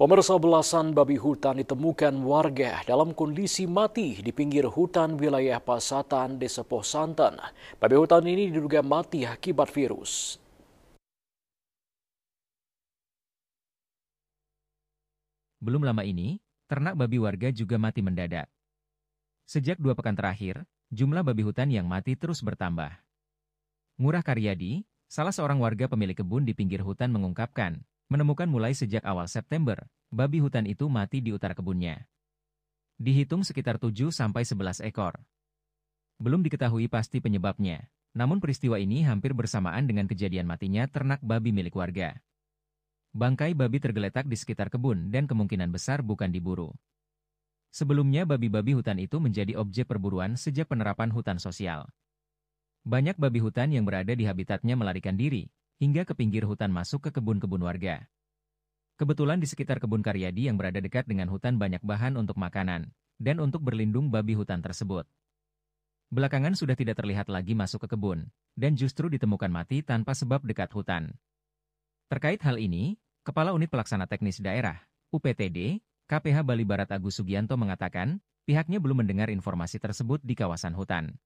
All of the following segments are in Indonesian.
Pemirsa belasan babi hutan ditemukan warga dalam kondisi mati di pinggir hutan wilayah Pasatan, Desa Poh Santan. Babi hutan ini diduga mati akibat virus. Belum lama ini, ternak babi warga juga mati mendadak. Sejak dua pekan terakhir, jumlah babi hutan yang mati terus bertambah. Ngurah Karyadi, salah seorang warga pemilik kebun di pinggir hutan mengungkapkan, menemukan mulai sejak awal September, babi hutan itu mati di utara kebunnya. Dihitung sekitar 7-11 ekor. Belum diketahui pasti penyebabnya, namun peristiwa ini hampir bersamaan dengan kejadian matinya ternak babi milik warga. Bangkai babi tergeletak di sekitar kebun dan kemungkinan besar bukan diburu. Sebelumnya babi-babi hutan itu menjadi objek perburuan sejak penerapan hutan sosial. Banyak babi hutan yang berada di habitatnya melarikan diri, hingga ke pinggir hutan masuk ke kebun-kebun warga. Kebetulan di sekitar kebun Karyadi yang berada dekat dengan hutan banyak bahan untuk makanan, dan untuk berlindung babi hutan tersebut. Belakangan sudah tidak terlihat lagi masuk ke kebun, dan justru ditemukan mati tanpa sebab dekat hutan. Terkait hal ini, Kepala Unit Pelaksana Teknis Daerah, UPTD, KPH Bali Barat Agus Sugianto mengatakan, pihaknya belum mendengar informasi tersebut di kawasan hutan.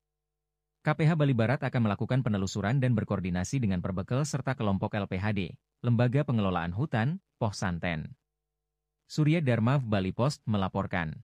KPH Bali Barat akan melakukan penelusuran dan berkoordinasi dengan perbekel serta kelompok LPHD, Lembaga Pengelolaan Hutan, Poh Santen. Surya Darmav Bali Post melaporkan.